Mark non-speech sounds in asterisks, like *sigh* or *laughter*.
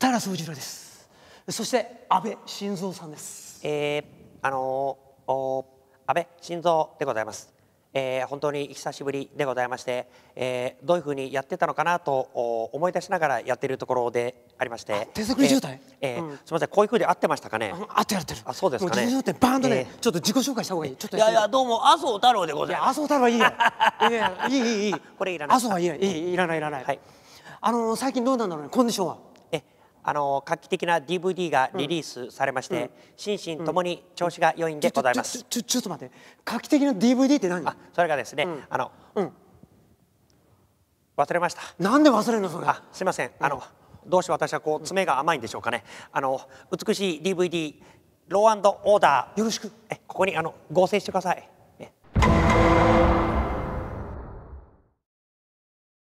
平総一郎ですそして安倍晋三さんですえー、あのー、安倍晋三でございますえー、本当に久しぶりでございまして、えー、どういうふうにやってたのかなと思い出しながらやっているところでありまして手作り渋滞、えー、えーうん、すみませんこういうふうで合ってましたかね合ってやってるあそうですかね手作りバーンとね、えー、ちょっと自己紹介した方がいいちょっといやいやどうも麻生太郎でございます麻生太郎いいよいや *laughs* いいいいいいこれいらない麻生はいいいいいらないいらない、はい、あのー、最近どうなんだろうねコンディションはあの画期的な DVD がリリースされまして、心身ともに調子が良いんでございます。ちょちょっと待って、画期的な DVD って何？あ、それがですね、あの、忘れました。なんで忘れるのそれ？あ、すみません。あの、どうして私はこう爪が甘いんでしょうかね。あの美しい DVD ローオーダーよろしく。え、ここにあの合成してください。え